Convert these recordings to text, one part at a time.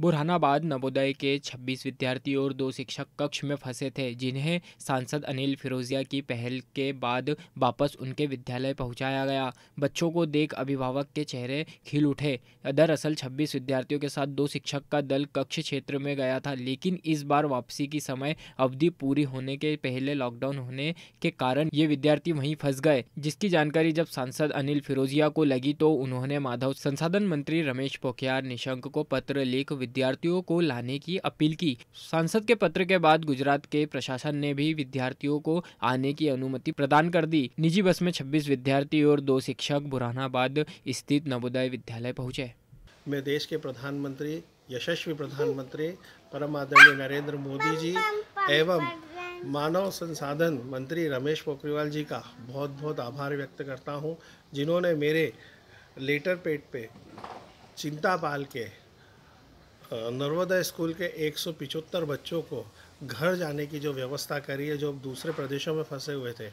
बुरहानाबाद नवोदय के 26 विद्यार्थी और दो शिक्षक कक्ष में फंसे थे जिन्हें सांसद अनिल फिरोजिया की पहल के बाद वापस उनके विद्यालय पहुंचाया गया बच्चों को देख अभिभावक के चेहरे खिल उठे दरअसल 26 विद्यार्थियों के साथ दो शिक्षक का दल कक्ष क्षेत्र में गया था लेकिन इस बार वापसी की समय अवधि पूरी होने के पहले लॉकडाउन होने के कारण ये विद्यार्थी वहीं फंस गए जिसकी जानकारी जब सांसद अनिल फिरोजिया को लगी तो उन्होंने माधव संसाधन मंत्री रमेश पोखियार निशंक को पत्र लिख विद्यार्थियों को लाने की अपील की सांसद के पत्र के बाद गुजरात के प्रशासन ने भी विद्यार्थियों को आने की अनुमति प्रदान कर दी निजी बस में छब्बीस विद्यार्थी और दो शिक्षक बुरहानाबाद स्थित नवोदय विद्यालय पहुँचे मैं देश के प्रधानमंत्री यशस्वी प्रधानमंत्री परम आदरणीय नरेंद्र मोदी जी एवं मानव संसाधन मंत्री रमेश पोखरियाल जी का बहुत बहुत आभार व्यक्त करता हूँ जिन्होंने मेरे लेटर पेट पे चिंता पाल के नर्मदा स्कूल के एक बच्चों को घर जाने की जो व्यवस्था करी है जो दूसरे प्रदेशों में फंसे हुए थे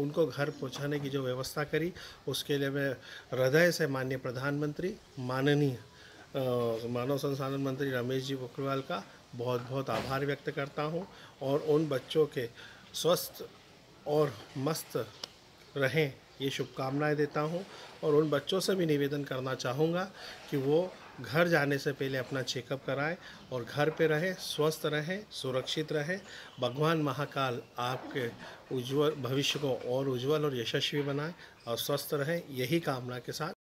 उनको घर पहुंचाने की जो व्यवस्था करी उसके लिए मैं हृदय से माननीय प्रधानमंत्री माननीय मानव संसाधन मंत्री रमेश जी पोखरियाल का बहुत बहुत आभार व्यक्त करता हूँ और उन बच्चों के स्वस्थ और मस्त रहें ये शुभकामनाएं देता हूँ और उन बच्चों से भी निवेदन करना चाहूँगा कि वो घर जाने से पहले अपना चेकअप कराएं और घर पे रहें स्वस्थ रहें सुरक्षित रहें भगवान महाकाल आपके उज्जवल भविष्य को और उज्जवल और यशस्वी बनाएं और स्वस्थ रहें यही कामना के साथ